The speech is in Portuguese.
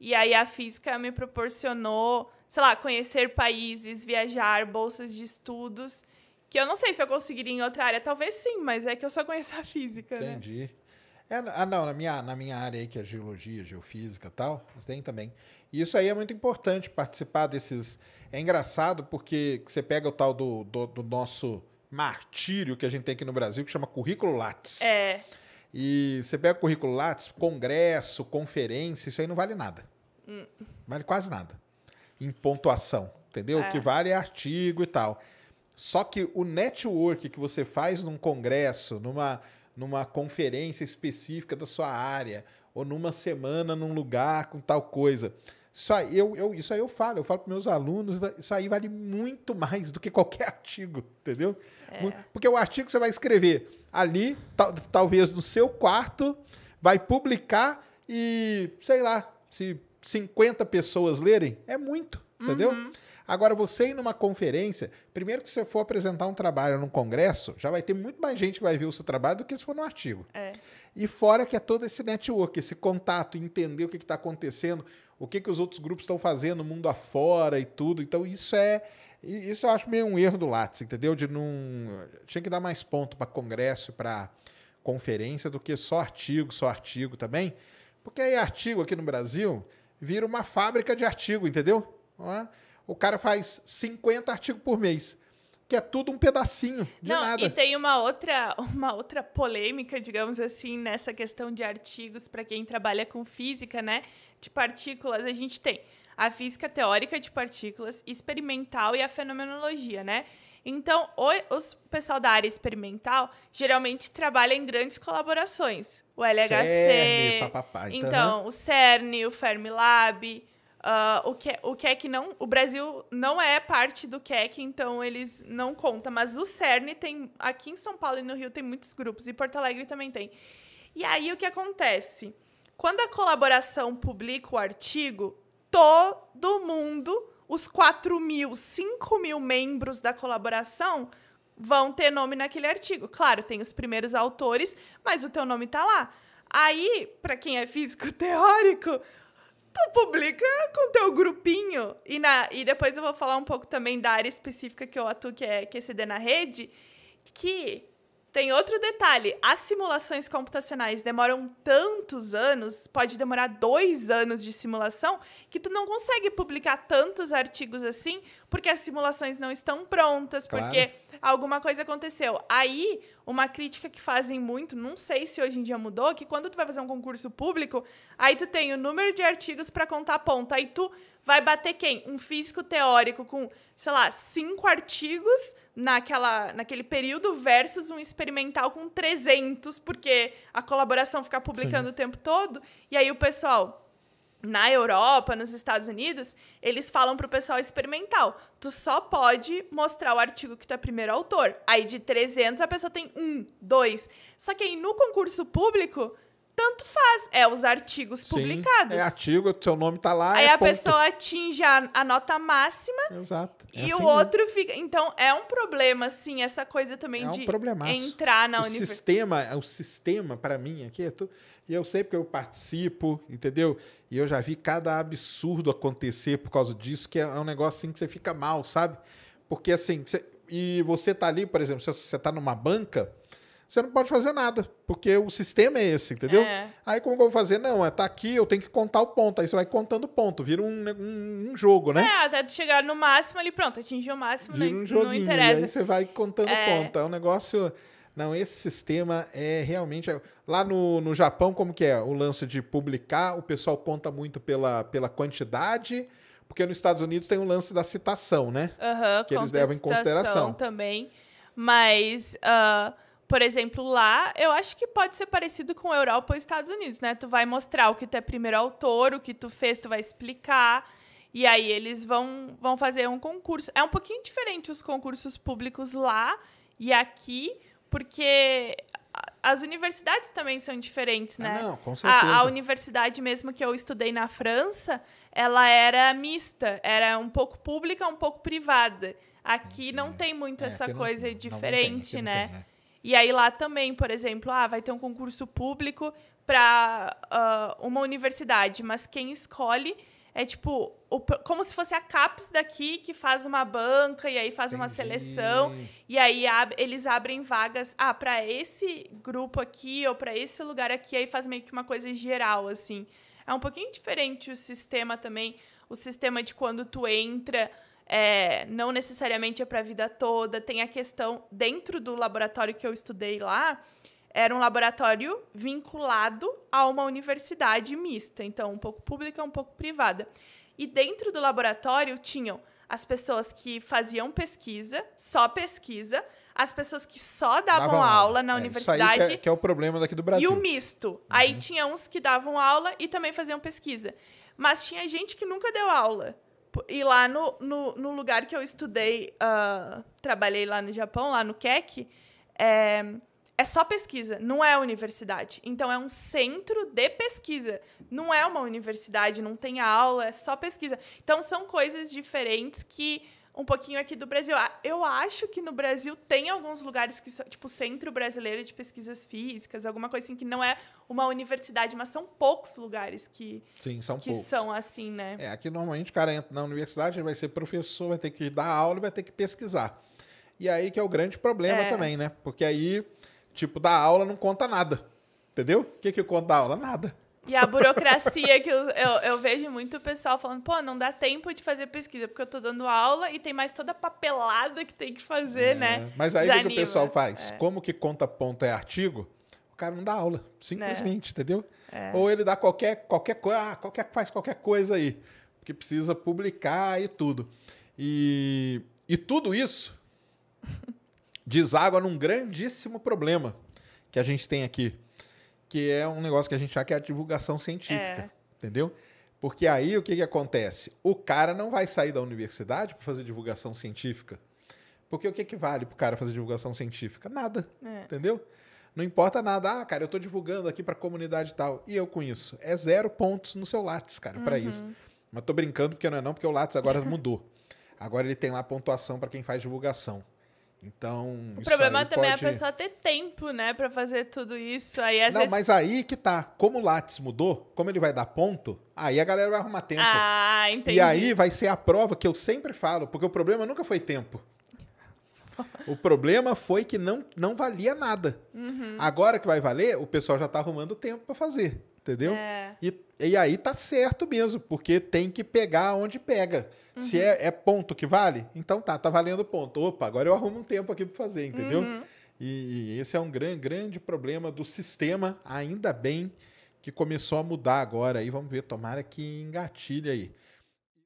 E aí a física me proporcionou, sei lá, conhecer países, viajar, bolsas de estudos, que eu não sei se eu conseguiria em outra área. Talvez sim, mas é que eu só conheço a física, né? Entendi. Né? É, ah, não, na minha, na minha área aí, que é geologia, geofísica e tal, tem também. E isso aí é muito importante, participar desses... É engraçado porque você pega o tal do, do, do nosso martírio que a gente tem aqui no Brasil, que chama currículo Lattes. É. E você pega o currículo Lattes, congresso, conferência, isso aí não vale nada. Hum. Vale quase nada. Em pontuação, entendeu? É. O que vale é artigo e tal. Só que o network que você faz num congresso, numa, numa conferência específica da sua área, ou numa semana num lugar com tal coisa, isso aí eu, eu, isso aí eu falo, eu falo para meus alunos, né, isso aí vale muito mais do que qualquer artigo, entendeu? É. Porque o artigo você vai escrever ali, tal, talvez no seu quarto, vai publicar e, sei lá, se 50 pessoas lerem, é muito, entendeu? Uhum. Agora, você ir numa conferência, primeiro que você for apresentar um trabalho num congresso, já vai ter muito mais gente que vai ver o seu trabalho do que se for num artigo. É. E fora que é todo esse network, esse contato, entender o que está acontecendo, o que, que os outros grupos estão fazendo, mundo afora e tudo. Então, isso é. Isso eu acho meio um erro do Lattes, entendeu? De não. Tinha que dar mais ponto para congresso, para conferência, do que só artigo, só artigo também. Porque aí artigo aqui no Brasil vira uma fábrica de artigo, entendeu? Não é? o cara faz 50 artigos por mês que é tudo um pedacinho de Não, nada. E tem uma outra, uma outra polêmica, digamos assim, nessa questão de artigos para quem trabalha com física, né? De tipo, partículas, a gente tem a física teórica de partículas, experimental e a fenomenologia, né? Então, o os pessoal da área experimental geralmente trabalha em grandes colaborações. O LHC, CERN, papapá, então, então né? o CERN, o Fermilab, Uh, o, que, é, o é que não. O Brasil não é parte do CAC, então eles não contam. Mas o CERN tem. Aqui em São Paulo e no Rio tem muitos grupos, e Porto Alegre também tem. E aí o que acontece? Quando a colaboração publica o artigo, todo mundo, os 4 mil, 5 mil membros da colaboração, vão ter nome naquele artigo. Claro, tem os primeiros autores, mas o teu nome está lá. Aí, para quem é físico teórico, tu publica com teu grupinho. E, na, e depois eu vou falar um pouco também da área específica que eu atuo, que é, que é CD na rede, que tem outro detalhe: as simulações computacionais demoram tantos anos, pode demorar dois anos de simulação, que tu não consegue publicar tantos artigos assim, porque as simulações não estão prontas, claro. porque alguma coisa aconteceu. Aí uma crítica que fazem muito, não sei se hoje em dia mudou, que quando tu vai fazer um concurso público, aí tu tem o número de artigos para contar ponto. Aí tu vai bater quem? Um físico teórico com, sei lá, cinco artigos naquela, naquele período versus um experimental com 300, porque a colaboração fica publicando Sim. o tempo todo. E aí o pessoal na Europa, nos Estados Unidos, eles falam pro pessoal experimental. Tu só pode mostrar o artigo que tu é primeiro autor. Aí de 300 a pessoa tem um, dois. Só que aí no concurso público, tanto faz. É os artigos Sim, publicados. É artigo, teu nome tá lá. Aí é a ponto. pessoa atinge a, a, nota máxima. Exato. É e assim o outro mesmo. fica. Então é um problema, assim, essa coisa também é de entrar na o Sistema, o sistema, para mim, aqui, é tu... e eu sei porque eu participo, entendeu? E eu já vi cada absurdo acontecer por causa disso, que é, é um negócio assim que você fica mal, sabe? Porque assim, você, e você tá ali, por exemplo, se você tá numa banca, você não pode fazer nada, porque o sistema é esse, entendeu? É. Aí como que eu vou fazer? Não, é tá aqui, eu tenho que contar o ponto. Aí você vai contando o ponto, vira um, né, um, um jogo, né? É, até chegar no máximo ali, pronto, atingir o máximo, vira né? um joguinho, não interessa. aí você vai contando o é. ponto. É um negócio... Não, esse sistema é realmente. É, lá no, no Japão, como que é? O lance de publicar, o pessoal conta muito pela, pela quantidade, porque nos Estados Unidos tem o um lance da citação, né? Uhum, que eles levam em consideração. também. Mas, uh, por exemplo, lá, eu acho que pode ser parecido com Europa ou Estados Unidos, né? Tu vai mostrar o que tu é primeiro autor, o que tu fez, tu vai explicar. E aí eles vão, vão fazer um concurso. É um pouquinho diferente os concursos públicos lá e aqui, porque as universidades também são diferentes, ah, né? não, com certeza. A, a, universidade mesmo que eu estudei na França, ela era mista, era um pouco pública, um pouco privada. Aqui não tem muito é, essa coisa não, diferente, não tem, né? Tem, né? E aí lá também, por exemplo, ah, vai ter um concurso público para uh, ah, uma universidade, mas quem escolhe é tipo, o, como se fosse a caps daqui que faz uma banca e aí faz Entendi. uma seleção. E aí ab, eles abrem vagas, ah, para esse grupo aqui ou para esse lugar aqui, aí faz meio que uma coisa geral, assim. É um pouquinho diferente o sistema também. O sistema de quando tu entra, é, não necessariamente é para a vida toda. Tem a questão, dentro do laboratório que eu estudei lá, era um laboratório vinculado a uma universidade mista, então um pouco pública, um pouco privada. E dentro do laboratório tinham as pessoas que faziam pesquisa, só pesquisa, as pessoas que só davam, aula na é, universidade. Que é, que, é, o problema daqui do Brasil. E o misto. Uhum. Aí tinha uns que davam aula e também faziam pesquisa. Mas tinha gente que nunca deu aula. E lá no, no, no lugar que eu estudei, uh, trabalhei lá no Japão, lá no KEC, é, eh, é só pesquisa, não é universidade. Então é um centro de pesquisa, não é uma universidade, não tem aula, é só pesquisa. Então são coisas diferentes que um pouquinho aqui do Brasil. Ah, eu acho que no Brasil tem alguns lugares que são, tipo, Centro Brasileiro de Pesquisas Físicas, alguma coisa assim, que não é uma universidade, mas são poucos lugares que, Sim, são, que poucos. são assim, né? É, aqui normalmente o cara entra na universidade, ele vai ser professor, vai ter que dar aula e vai ter que pesquisar. E aí que é o grande problema é. também, né? Porque aí Tipo, da aula não conta nada. Entendeu? O que, que conta da aula? Nada. E a burocracia que eu, eu, eu, vejo muito o pessoal falando, pô, não dá tempo de fazer pesquisa, porque eu tô dando aula e tem mais toda a papelada que tem que fazer, é. né? Mas aí o que o pessoal faz? É. Como que conta ponto é artigo? O cara não dá aula, simplesmente, é. entendeu? É. Ou ele dá qualquer, qualquer ah, qualquer, faz qualquer coisa aí, porque precisa publicar e tudo. E, e tudo isso deságua num grandíssimo problema que a gente tem aqui, que é um negócio que a gente já quer é a divulgação científica, é. entendeu? Porque aí o que, que acontece? O cara não vai sair da universidade para fazer divulgação científica. Porque o que, que vale para o cara fazer divulgação científica? Nada, é. entendeu? Não importa nada. Ah, cara, eu estou divulgando aqui para a comunidade e tal. E eu com isso? É zero pontos no seu Lattes, cara, uhum. para isso. Mas tô brincando porque não é não, porque o Lattes agora mudou. Agora ele tem lá pontuação para quem faz divulgação. Então. O problema também pode... é a pessoa ter tempo, né, para fazer tudo isso. Aí, às Não, vezes... mas aí que tá. Como o Lattes mudou, como ele vai dar ponto, aí a galera vai arrumar tempo. Ah, entendi. E aí vai ser a prova que eu sempre falo, porque o problema nunca foi tempo. O problema foi que não, não valia nada. Uhum. Agora que vai valer, o pessoal já tá arrumando tempo para fazer entendeu? É. E, e aí tá certo mesmo, porque tem que pegar onde pega. Uhum. Se é, é, ponto que vale, então tá, tá valendo ponto. Opa, agora eu arrumo um tempo aqui para fazer, entendeu? Uhum. E, e, esse é um grande, grande problema do sistema, ainda bem que começou a mudar agora. Aí vamos ver, tomara que engatilhe aí.